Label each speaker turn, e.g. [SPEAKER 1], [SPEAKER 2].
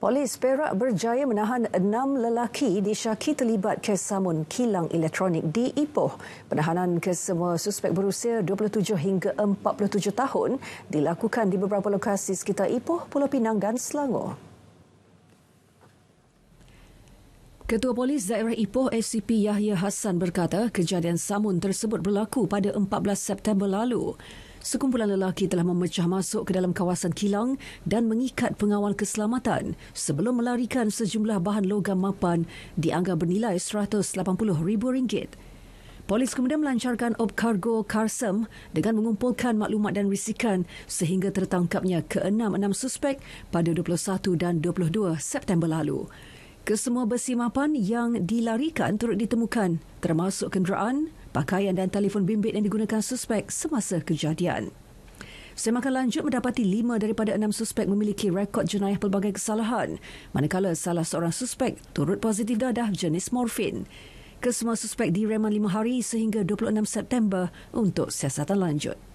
[SPEAKER 1] Polis Perak berjaya menahan enam lelaki disyaki terlibat kes samun kilang elektronik di Ipoh. Penahanan kesemua suspek berusia 27 hingga 47 tahun dilakukan di beberapa lokasi sekitar Ipoh, Pulau Pinang dan Selangor. Ketua Polis Daerah Ipoh SCP Yahya Hassan berkata kejadian samun tersebut berlaku pada 14 September lalu. Sekumpulan lelaki telah memecah masuk ke dalam kawasan kilang dan mengikat pengawal keselamatan sebelum melarikan sejumlah bahan logam mapan dianggap bernilai RM180,000. Polis kemudian melancarkan op kargo Karsem dengan mengumpulkan maklumat dan risikan sehingga tertangkapnya keenam-enam suspek pada 21 dan 22 September lalu. Kesemua besi mapan yang dilarikan turut ditemukan termasuk kenderaan, pakaian dan telefon bimbit yang digunakan suspek semasa kejadian. Semakan lanjut mendapati lima daripada enam suspek memiliki rekod jenayah pelbagai kesalahan, manakala salah seorang suspek turut positif dadah jenis morfin. Kesemua suspek direman lima hari sehingga 26 September untuk siasatan lanjut.